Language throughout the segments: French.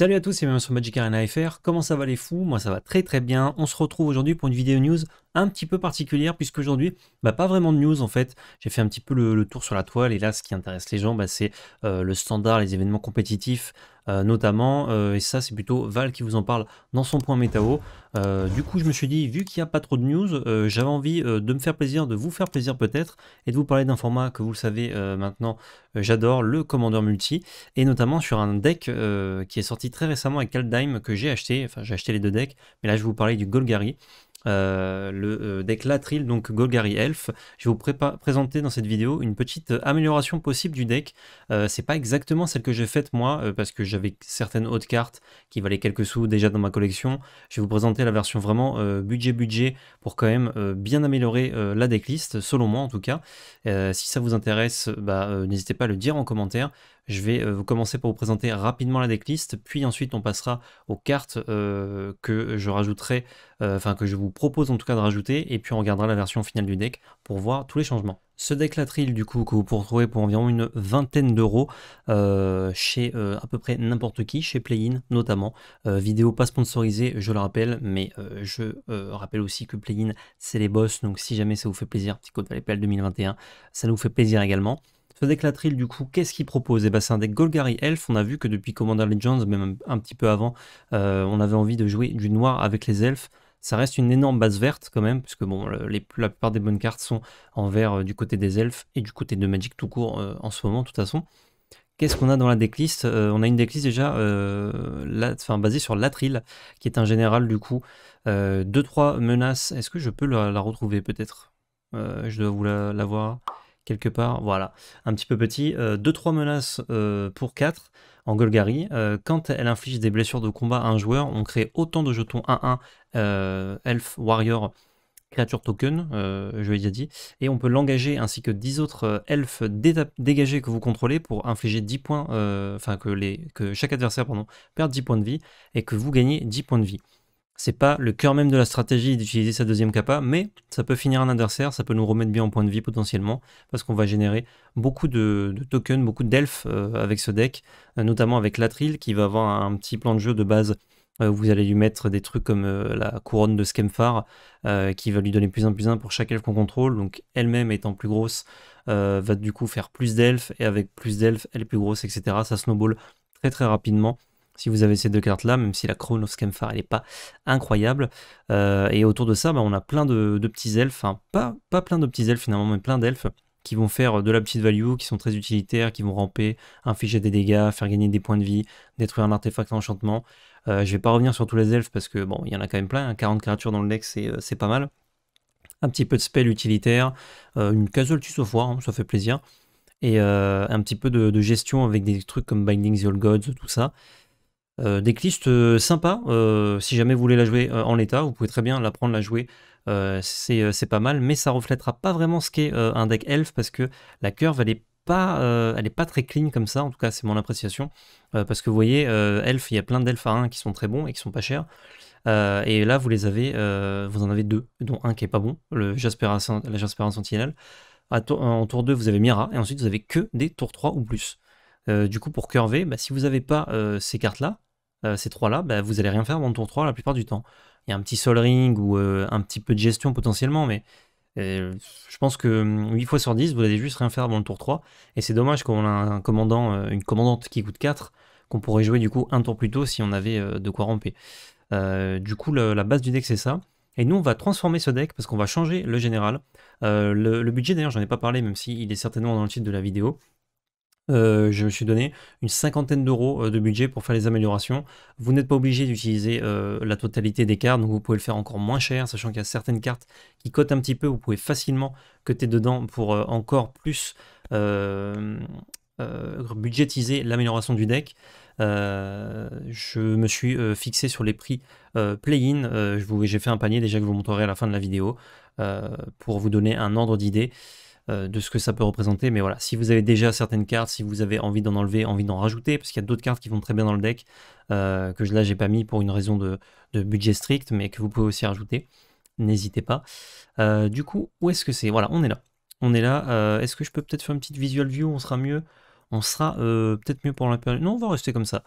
Salut à tous et bienvenue sur Magic Arena FR, comment ça va les fous Moi ça va très très bien, on se retrouve aujourd'hui pour une vidéo news un petit peu particulière puisque aujourd'hui, bah, pas vraiment de news en fait, j'ai fait un petit peu le, tour sur la toile et là ce qui intéresse les gens bah, c'est euh, le standard, les événements compétitifs euh, notamment, euh, et ça c'est plutôt Val qui vous en parle dans son point métao, euh, du coup je me suis dit, vu qu'il n'y a pas trop de news, j'avais envie de me faire plaisir, de vous faire plaisir peut-être, et de vous parler d'un format que vous le savez maintenant, j'adore, le Commander Multi, et notamment sur un deck qui est sorti très récemment avec Kaldheim que j'ai acheté, enfin j'ai acheté les deux decks, mais là je vais vous parler du Golgari. Euh, le euh, deck Latril, donc Golgari Elf. Je vais vous présenter dans cette vidéo une petite euh, amélioration possible du deck. Euh, c'est pas exactement celle que j'ai faite moi, parce que j'avais certaines hautes cartes qui valaient quelques sous déjà dans ma collection. Je vais vous présenter la version vraiment budget-budget pour quand même bien améliorer la decklist, selon moi en tout cas. si ça vous intéresse, bah, n'hésitez pas à le dire en commentaire. Je vais euh, commencer par vous présenter rapidement la decklist, puis ensuite on passera aux cartes euh, que je rajouterai, euh, enfin que je vous propose en tout cas de rajouter, et puis on regardera la version finale du deck pour voir tous les changements. Ce deck Latril, du coup, que vous pourrez trouver pour environ une vingtaine d'euros chez à peu près n'importe qui, chez Playin notamment. vidéo pas sponsorisée, je le rappelle, mais je rappelle aussi que Playin, c'est les boss, donc si jamais ça vous fait plaisir, petit code Valépel 2021, ça nous fait plaisir également. Ce deck Latril du coup, qu'est-ce qu'il propose eh ben, C'est un deck Golgari Elf. On a vu que depuis Commander Legends, même un petit peu avant, euh, on avait envie de jouer du noir avec les elfes. Ça reste une énorme base verte quand même, puisque bon, la plupart des bonnes cartes sont en vert euh, du côté des elfes et du côté de Magic tout court euh, en ce moment, de toute façon. Qu'est-ce qu'on a dans la decklist On a une decklist déjà basée sur l'Atril, qui est un général du coup. 2-3 menaces, est-ce que je peux la, retrouver peut-être Je dois vous la voir quelque part. Voilà, un petit peu petit. 2-3 euh, menaces euh, pour 4 en Golgari. Euh, quand elle inflige des blessures de combat à un joueur, on crée autant de jetons 1-1 Elf Warrior Creature Token, je l'ai déjà dit, et on peut l'engager ainsi que 10 autres elfes dégagés que vous contrôlez pour infliger 10 points, enfin que, les, que chaque adversaire perde perd 10 points de vie et que vous gagnez 10 points de vie. C'est pas le cœur même de la stratégie d'utiliser sa deuxième Kappa, mais ça peut finir un adversaire, ça peut nous remettre bien en point de vie potentiellement, parce qu'on va générer beaucoup de, tokens, beaucoup d'elfes euh, avec ce deck, euh, notamment avec Latril qui va avoir un petit plan de jeu de base. Euh, vous allez lui mettre des trucs comme la couronne de Skemphar qui va lui donner plus un plus un pour chaque elfe qu'on contrôle. Donc elle-même étant plus grosse, va du coup faire plus d'elfes et avec plus d'elfes, elle est plus grosse, etc. Ça snowball très très rapidement si vous avez ces deux cartes-là, même si la Crown of Scamphar, elle n'est pas incroyable. Euh, et autour de ça, bah, on a plein de, petits elfes, Enfin, pas, pas plein de petits elfes finalement, mais plein d'elfes qui vont faire de la petite value, qui sont très utilitaires, qui vont ramper, infliger des dégâts, faire gagner des points de vie, détruire un artefact enchantement. Je euh, je vais pas revenir sur tous les elfes parce que bon, il y en a quand même plein, 40 hein. créatures dans le deck, euh, c'est pas mal. Un petit peu de spell utilitaire, une casualty tu hein, ça fait plaisir. Et un petit peu de, de, gestion avec des trucs comme Binding the Old Gods, tout ça. Euh, des sympa euh, sympas. Euh, si jamais vous voulez la jouer en l'état, vous pouvez très bien la prendre, la jouer. c'est pas mal, mais ça reflètera pas vraiment ce qu'est un deck elf parce que la curve elle est pas, elle est pas très clean comme ça, en tout cas c'est mon appréciation, parce que vous voyez, elf, il y a plein d'elfes à 1 qui sont très bons et qui sont pas chers, et là vous les avez, vous en avez deux, dont un qui est pas bon, le la Jaspera Sentinelle. en tour 2 vous avez Mira, et ensuite vous avez que des tours 3 ou plus. du coup pour curver, bah, si vous n'avez pas ces cartes là, euh, ces trois-là, bah, vous allez rien faire avant le tour 3 la plupart du temps. Il y a un petit sol ring ou euh, un petit peu de gestion potentiellement, mais euh, je pense que 8 mm, fois sur 10, vous allez juste rien faire avant le tour 3. Et c'est dommage qu'on a un commandant, une commandante qui coûte 4, qu'on pourrait jouer du coup un tour plus tôt si on avait de quoi ramper. du coup, la base du deck, c'est ça. Et nous, on va transformer ce deck parce qu'on va changer le général. le, budget, d'ailleurs, j'en ai pas parlé, même si il est certainement dans le titre de la vidéo. Euh, je me suis donné une cinquantaine d'euros euh, de budget pour faire les améliorations. Vous n'êtes pas obligé d'utiliser euh, la totalité des cartes, donc vous pouvez le faire encore moins cher, sachant qu'il y a certaines cartes qui cotent un petit peu, vous pouvez facilement coter dedans pour encore plus budgétiser l'amélioration du deck. je me suis fixé sur les prix play-in. j'ai fait un panier déjà que je vous montrerai à la fin de la vidéo pour vous donner un ordre d'idée. Euh, de ce que ça peut représenter. Mais voilà, si vous avez déjà certaines cartes, si vous avez envie d'en enlever, envie d'en rajouter, parce qu'il y a d'autres cartes qui vont très bien dans le deck, euh, que là j'ai pas mis pour une raison de, budget strict, mais que vous pouvez aussi rajouter, n'hésitez pas. Euh, du coup, où est-ce que c'est Voilà, on est là. On est là. est-ce que je peux peut-être faire une petite visual view On sera mieux. On sera peut-être mieux pour la période. Non, on va rester comme ça.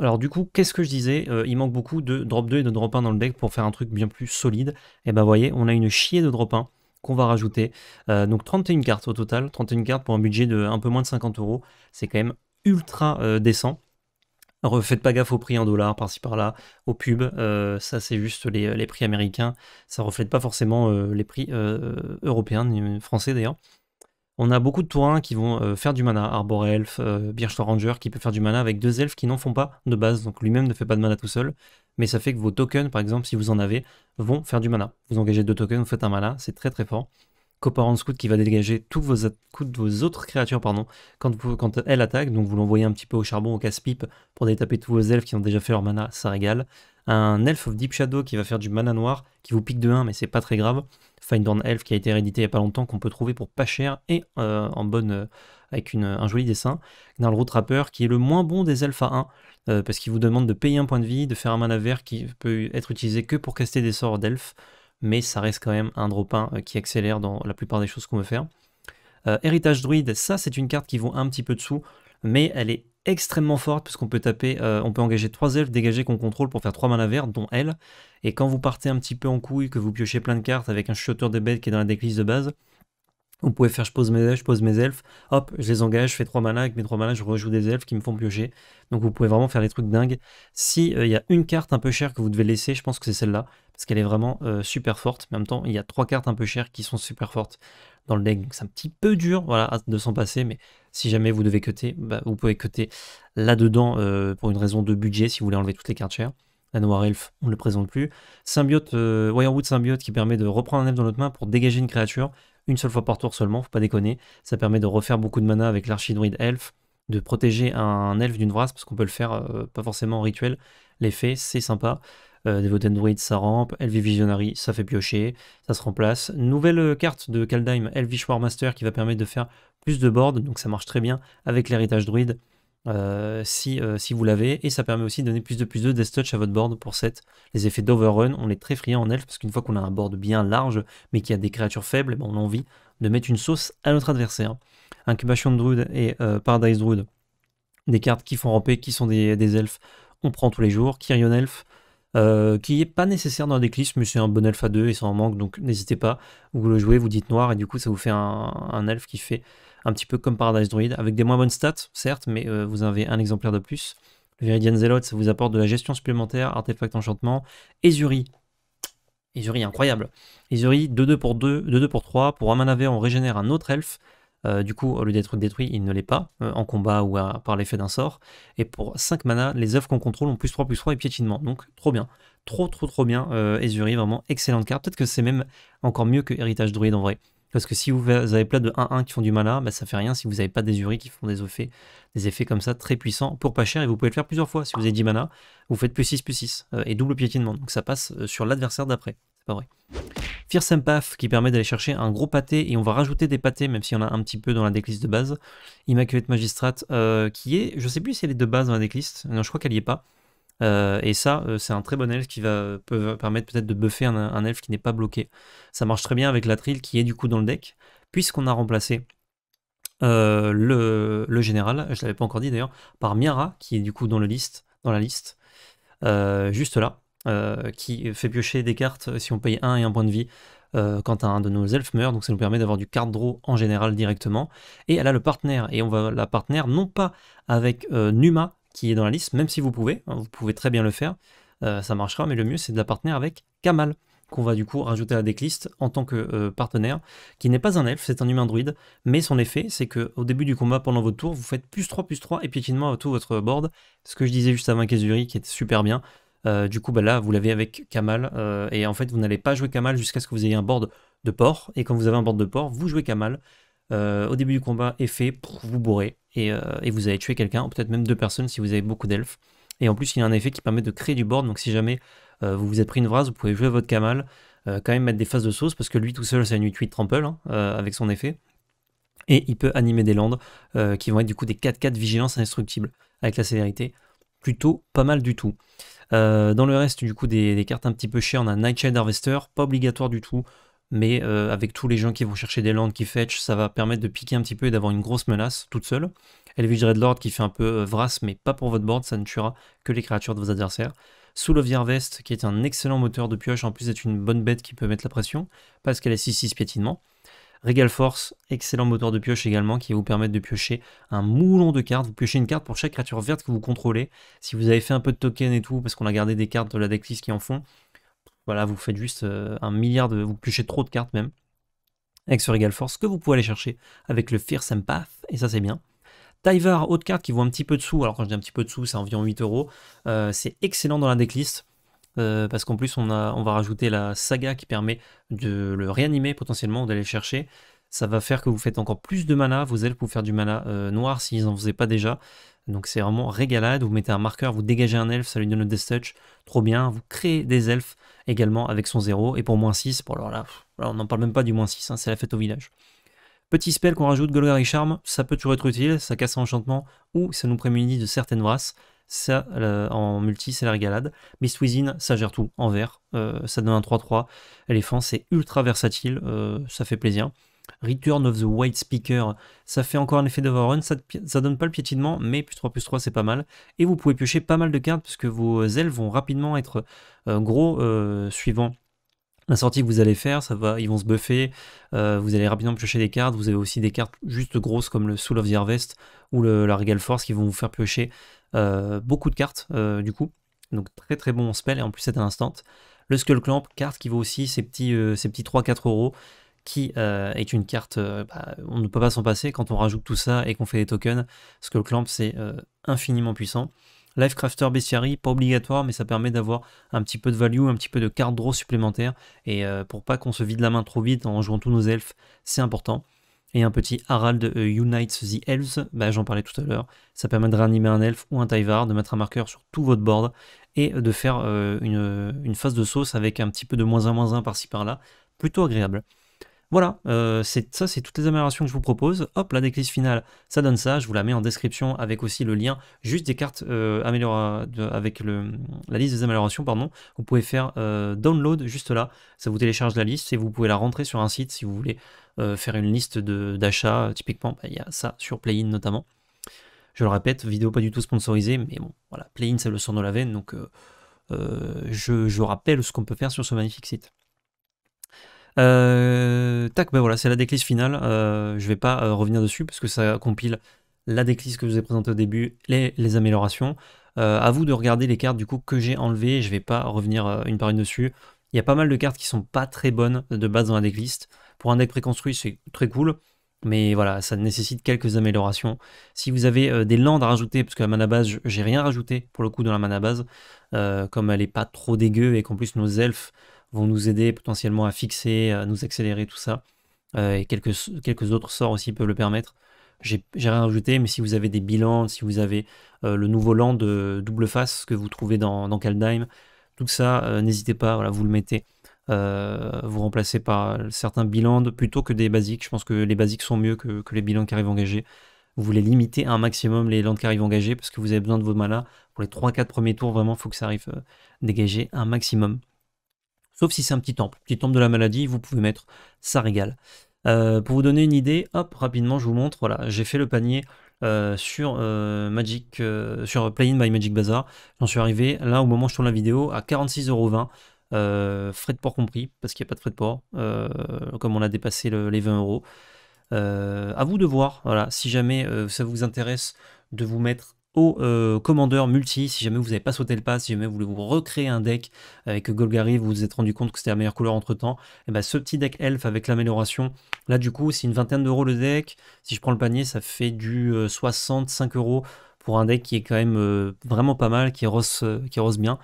Alors du coup, qu'est-ce que je disais Il manque beaucoup de drop 2 et de drop 1 dans le deck pour faire un truc bien plus solide. Et eh ben voyez, on a une chier de drop 1 qu'on va rajouter. Euh, donc 31 cartes au total, 31 cartes pour un budget de un peu moins de 50 euros, c'est quand même ultra euh, décent. Refaites pas gaffe au prix en dollars par-ci par-là, au pub euh, ça c'est juste les, prix américains, ça reflète pas forcément les prix européens, français d'ailleurs. On a beaucoup de tourins qui vont faire du mana, Arbor Elf, Birch Ranger qui peut faire du mana avec deux elfes qui n'en font pas de base, donc lui-même ne fait pas de mana tout seul mais ça fait que vos tokens, par exemple, si vous en avez, vont faire du mana. Vous engagez deux tokens, vous faites un mana, c'est très très fort. Coparent Scout qui va dégager tous vos, vos autres créatures pardon, quand, quand elle attaque, donc vous l'envoyez un petit peu au charbon, au casse-pipe, pour détaper tous vos elfes qui ont déjà fait leur mana, ça régale. Un Elf of Deep Shadow qui va faire du mana noir, qui vous pique de 1, mais c'est pas très grave. Findorn Elf qui a été réédité il n'y a pas longtemps, qu'on peut trouver pour pas cher et euh, en bonne... Euh, avec un joli dessin. route Trapper, qui est le moins bon des elfes à 1, parce qu'il vous demande de payer un point de vie, de faire un mana vert qui peut être utilisé que pour caster des sorts d'elfes, mais ça reste quand même un drop 1 euh, qui accélère dans la plupart des choses qu'on veut faire. Héritage euh, Druide, ça c'est une carte qui vaut un petit peu de sous, mais elle est extrêmement forte puisqu'on peut taper, euh, on peut engager 3 elfes dégagés qu'on contrôle pour faire 3 mana vert, dont elle. Et quand vous partez un petit peu en couille, que vous piochez plein de cartes avec un shooter de bêtes qui est dans la decklist de base, vous pouvez faire je pose mes elfes, je pose mes elfes, hop, je les engage, je fais 3 manas, avec mes 3 manas, je rejoue des elfes qui me font piocher. Donc vous pouvez vraiment faire des trucs dingues. S'il euh, y a une carte un peu chère que vous devez laisser, je pense que c'est celle-là, parce qu'elle est vraiment euh, super forte. Mais en même temps, il y a trois cartes un peu chères qui sont super fortes dans le deck. Donc c'est un petit peu dur voilà, de s'en passer, mais si jamais vous devez coter, bah, vous pouvez coter là-dedans euh, pour une raison de budget si vous voulez enlever toutes les cartes chères. La Noire elfe, on ne le présente plus. Symbiote, Wirewood Symbiote qui permet de reprendre un elfe dans notre main pour dégager une créature une seule fois par tour seulement, faut pas déconner. Ça permet de refaire beaucoup de mana avec l'archidruide elf, de protéger un elfe d'une vrasse, parce qu'on peut le faire euh, pas forcément en rituel. L'effet, c'est sympa. Euh, Devoted Druid, ça rampe. Elvi Visionary, ça fait piocher. Ça se remplace. Nouvelle euh, carte de Kaldheim, Elvish Warmaster, qui va permettre de faire plus de board, donc ça marche très bien avec l'héritage druide. Euh, euh, si, vous l'avez. Et ça permet aussi de donner plus de plus de death touch à votre board pour 7. Les effets d'overrun, on est très friand en elf parce qu'une fois qu'on a un board bien large mais qui a des créatures faibles, ben, on a envie de mettre une sauce à notre adversaire. Incubation de Druid et euh, Paradise Druid, des cartes qui font ramper, qui sont des, elfes, on prend tous les jours. Kyrion Elf, qui n'est pas nécessaire dans des mais c'est un bon Elf à 2 et ça en manque, donc n'hésitez pas. Vous le jouez, vous dites noir, et du coup ça vous fait un, un qui fait un petit peu comme Paradise Druid, avec des moins bonnes stats, certes, mais euh, vous avez un exemplaire de plus. Le Viridian Zelot, ça vous apporte de la gestion supplémentaire, artefact enchantement. Ezuri. Ezuri, incroyable. Ezuri, 2-2 pour 2, 2-2 pour 3. Pour Amanave, on régénère un autre elfe. Euh, du coup, au lieu d'être détruit, il ne l'est pas, euh, en combat ou par l'effet d'un sort. Et pour 5 mana, les œufs qu'on contrôle ont plus 3, plus 3 et piétinement. Donc, trop bien. Trop, trop, trop bien. Ezuri, vraiment excellente carte. Peut-être que c'est même encore mieux que Héritage Druide en vrai. Parce que si vous avez plein de 1-1 qui font du mana, ça bah, ça fait rien si vous n'avez pas des uris qui font des effets, des effets comme ça très puissants pour pas cher et vous pouvez le faire plusieurs fois. Si vous avez 10 mana, vous faites plus 6 plus 6 euh, et double piétinement. Donc ça passe euh, sur l'adversaire d'après. C'est pas vrai. Fierce qui permet d'aller chercher un gros pâté et on va rajouter des pâtés même s'il y en a un petit peu dans la décliste de base. Immaculate Magistrate euh, qui est, je sais plus si elle est de base dans la décliste. non je crois qu'elle y est pas. Euh, et ça, euh, c'est un très bon elfe qui va peut permettre peut-être de buffer un, elfe qui n'est pas bloqué. Ça marche très bien avec la qui est du coup dans le deck, puisqu'on a remplacé euh, le, général, je ne l'avais pas encore dit d'ailleurs, par Miara, qui est du coup dans, dans la liste, juste là, qui fait piocher des cartes si on paye 1 et un point de vie quand un de nos elfes meurt, donc ça nous permet d'avoir du card draw en général directement. Et elle a le partenaire, et on va la partenaire non pas avec Numa, qui est dans la liste, même si vous pouvez, hein, vous pouvez très bien le faire, euh, ça marchera, mais le mieux c'est de la partenaire avec Kamal, qu'on va du coup rajouter à la decklist en tant que euh, partenaire, qui n'est pas un elfe, c'est un humain druide, mais son effet c'est qu'au début du combat, pendant votre tour, vous faites plus 3, plus 3 et piétinement à tout votre board, ce que je disais juste avant Kesuri, qui était super bien. Euh, du coup, bah là, vous l'avez avec Kamal, et en fait, vous n'allez pas jouer Kamal jusqu'à ce que vous ayez un board de port, et quand vous avez un board de port, vous jouez Kamal, euh, au début du combat, effet, vous bourrez euh, et, vous avez tué quelqu'un, ou peut-être même deux personnes si vous avez beaucoup d'elfes. Et en plus, il y a un effet qui permet de créer du board, donc si jamais euh, vous vous êtes pris une phrase, vous pouvez jouer votre Kamal, quand même mettre des phases de sauce, parce que lui tout seul, c'est une 8-8 trample hein, avec son effet. Et il peut animer des landes qui vont être du coup des 4-4 vigilance indestructible avec la célérité. Plutôt pas mal du tout. dans le reste, du coup, des, des, cartes un petit peu chères, on a Nightshade Harvester, pas obligatoire du tout mais euh, avec tous les gens qui vont chercher des landes qui fetch, ça va permettre de piquer un petit peu et d'avoir une grosse menace toute seule. Elvish Lord qui fait un peu euh, Vras, mais pas pour votre board, ça ne tuera que les créatures de vos adversaires. Soul of qui est un excellent moteur de pioche, en plus d'être une bonne bête qui peut mettre la pression, parce qu'elle est 6-6 piétinement. Regal Force, excellent moteur de pioche également, qui va vous permettre de piocher un moulon de cartes. Vous piochez une carte pour chaque créature verte que vous contrôlez. Si vous avez fait un peu de token et tout, parce qu'on a gardé des cartes de la decklist qui en font, voilà, vous faites juste euh, un milliard de. Vous pluchez trop de cartes même. Avec ce Regal Force que vous pouvez aller chercher avec le Fierce Empath, et ça c'est bien. Tyver, haute carte qui vaut un petit peu de sous. Alors quand je dis un petit peu de sous, c'est environ 8 euros. Euh, c'est excellent dans la decklist. Euh, parce qu'en plus on, a, on va rajouter la saga qui permet de le réanimer potentiellement, ou d'aller chercher, ça va faire que vous faites encore plus de mana, vos elfes vous faire du mana euh, noir s'ils n'en faisaient pas déjà. Donc c'est vraiment régalade, vous mettez un marqueur, vous dégagez un elfe, ça lui donne le Death Touch, trop bien, vous créez des elfes également avec son 0, et pour moins 6, bon, là, on n'en parle même pas du moins 6, hein, c'est la fête au village. Petit spell qu'on rajoute, Golgari Charm, ça peut toujours être utile, ça casse un enchantement, ou ça nous prémunit de certaines races, ça en multi c'est la régalade. Mist ça gère tout en vert, euh, ça donne un 3-3, éléphant c'est ultra versatile, euh, ça fait plaisir. Return of the White Speaker, ça fait encore un effet d'overrun, ça, ça donne pas le piétinement, mais plus 3 plus 3 c'est pas mal. Et vous pouvez piocher pas mal de cartes puisque vos ailes vont rapidement être euh, gros euh, suivant la sortie que vous allez faire, ça va, ils vont se buffer, euh, vous allez rapidement piocher des cartes, vous avez aussi des cartes juste grosses comme le Soul of the Harvest ou la Regal Force qui vont vous faire piocher beaucoup de cartes du coup. Donc très très bon spell et en plus c'est à l'instant. Le Skull Clamp, carte qui vaut aussi ces petits, ces petits 3-4 euros qui euh, est une carte, euh, bah, on ne peut pas s'en passer quand on rajoute tout ça et qu'on fait des tokens, parce que le clamp c'est euh, infiniment puissant. Lifecrafter Bestiary, pas obligatoire, mais ça permet d'avoir un petit peu de value, un petit peu de carte draw supplémentaire, et pour pas qu'on se vide la main trop vite en jouant tous nos elfes, c'est important. Et un petit Harald Unites the Elves, bah, j'en parlais tout à l'heure, ça permet de réanimer un elfe ou un Tyvar, de mettre un marqueur sur tout votre board, et de faire une, une phase de sauce avec un petit peu de moins un moins un par-ci par-là, plutôt agréable. Voilà, euh, ça c'est toutes les améliorations que je vous propose. Hop, la déclise finale, ça donne ça. Je vous la mets en description avec aussi le lien juste des cartes euh, avec le, la liste des améliorations. Pardon. Vous pouvez faire euh, download juste là. Ça vous télécharge la liste et vous pouvez la rentrer sur un site si vous voulez euh, faire une liste d'achats. Typiquement, bah, il y a ça sur Play-In notamment. Je le répète, vidéo pas du tout sponsorisée, mais bon, voilà, Playin c'est le son de la veine, donc je rappelle ce qu'on peut faire sur ce magnifique site. Euh, tac, ben voilà, c'est la déclisse finale. Euh, je vais pas euh, revenir dessus parce que ça compile la déclisse que je vous ai présentée au début, les, améliorations. à vous de regarder les cartes du coup que j'ai enlevées. Je vais pas revenir une par une dessus. Il y a pas mal de cartes qui sont pas très bonnes de base dans la decklist. Pour un deck préconstruit, c'est très cool. Mais voilà, ça nécessite quelques améliorations. Si vous avez des landes à rajouter, parce que la mana base, j'ai rien rajouté pour le coup dans la mana base, comme elle est pas trop dégueu et qu'en plus nos elfes vont nous aider potentiellement à fixer, à nous accélérer tout ça. Euh, et quelques, quelques autres sorts aussi peuvent le permettre. J'ai rien ajouté, mais si vous avez des bilans, si vous avez euh, le nouveau land de double face que vous trouvez dans, dans Kaldheim, tout ça, euh, n'hésitez pas, voilà, vous le mettez. vous remplacez par certains bilans plutôt que des basiques. Je pense que les basiques sont mieux que, les bilans qui arrivent engagés. Vous voulez limiter un maximum les lands qui arrivent engagés parce que vous avez besoin de vos malas. Pour les 3-4 premiers tours, vraiment, il faut que ça arrive dégager un maximum. Sauf si c'est un petit temple. Petit temple de la maladie, vous pouvez mettre, ça régale. Euh, pour vous donner une idée, hop, rapidement, je vous montre. Voilà, j'ai fait le panier euh, sur euh, Magic, sur Play-in by Magic Bazaar. J'en suis arrivé là au moment où je tourne la vidéo à 20 frais de port compris, parce qu'il n'y a pas de frais de port, comme on a dépassé les 20 euros. À vous de voir, voilà, si jamais ça vous intéresse de vous mettre au euh, commandeur multi, si jamais vous n'avez pas sauté le pas, si jamais vous voulez vous recréer un deck avec Golgari, vous vous êtes rendu compte que c'était la meilleure couleur entre temps, et eh bien ce petit deck elf avec l'amélioration, là du coup c'est une vingtaine d'euros le deck, si je prends le panier ça fait du 65 euh, euros pour un deck qui est quand même euh, vraiment pas mal, qui rose, qui rose bien.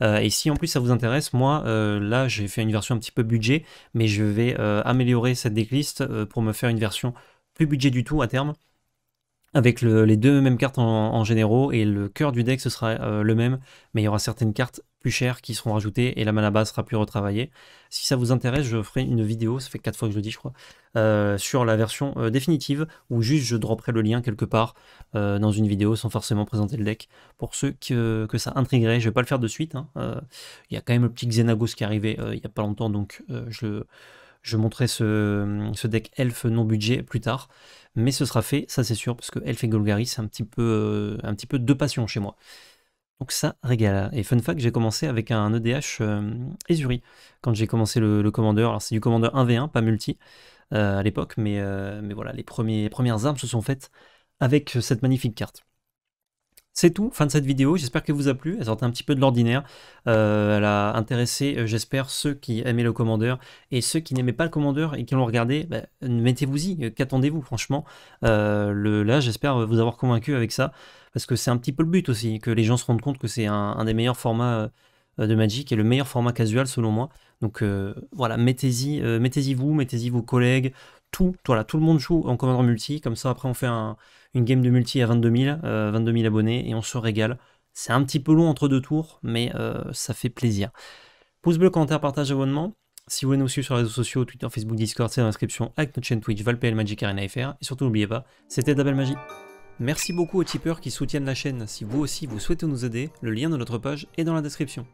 et si en plus ça vous intéresse, moi là j'ai fait une version un petit peu budget, mais je vais améliorer cette decklist pour me faire une version plus budget du tout à terme avec les deux mêmes cartes en, général et le cœur du deck ce sera euh, le même mais il y aura certaines cartes plus chères qui seront rajoutées et la mana base sera plus retravaillée. Si ça vous intéresse, je ferai une vidéo, ça fait quatre fois que je le dis je crois, euh, sur la version euh, définitive ou juste je dropperai le lien quelque part dans une vidéo sans forcément présenter le deck pour ceux que, ça intriguerait. Je vais pas le faire de suite, hein, il y a quand même le petit Xenagos qui est arrivé il y a pas longtemps donc je je montrerai ce, deck Elf non budget plus tard, mais ce sera fait, ça c'est sûr, parce que Elf et Golgari, c'est un petit peu, euh, un petit de passion chez moi. Donc ça régale. Et fun fact, j'ai commencé avec un EDH euh, Esuri quand j'ai commencé le, commandeur. Alors c'est du commandeur 1v1, pas multi euh, à l'époque, mais, mais voilà, les premières armes se sont faites avec cette magnifique carte. C'est tout, fin de cette vidéo, j'espère qu'elle vous a plu, elle sortait un petit peu de l'ordinaire, euh, elle a intéressé, euh, j'espère, ceux qui aimaient le commandeur, et ceux qui n'aimaient pas le commandeur et qui l'ont regardé, bah, mettez-vous-y, euh, qu'attendez-vous franchement, là j'espère vous avoir convaincu avec ça, parce que c'est un petit peu le but aussi, que les gens se rendent compte que c'est un, des meilleurs formats de Magic et le meilleur format casual selon moi, donc voilà, mettez-y mettez vous, mettez-y vos collègues, tout, voilà, tout le monde joue en commandant multi, comme ça après on fait un une game de multi à 22 000, euh, abonnés, et on se régale. C'est un petit peu long entre deux tours, mais euh, ça fait plaisir. Pouce bleu, commentaire, partage, abonnement. Si vous voulez nous suivre sur les réseaux sociaux, Twitter, Facebook, Discord, c'est dans l'inscription avec notre chaîne Twitch Valpl Magic Arena FR. Et surtout, n'oubliez pas, c'était de la belle magie. Merci beaucoup aux tipeurs qui soutiennent la chaîne. Si vous aussi vous souhaitez nous aider, le lien de notre page est dans la description.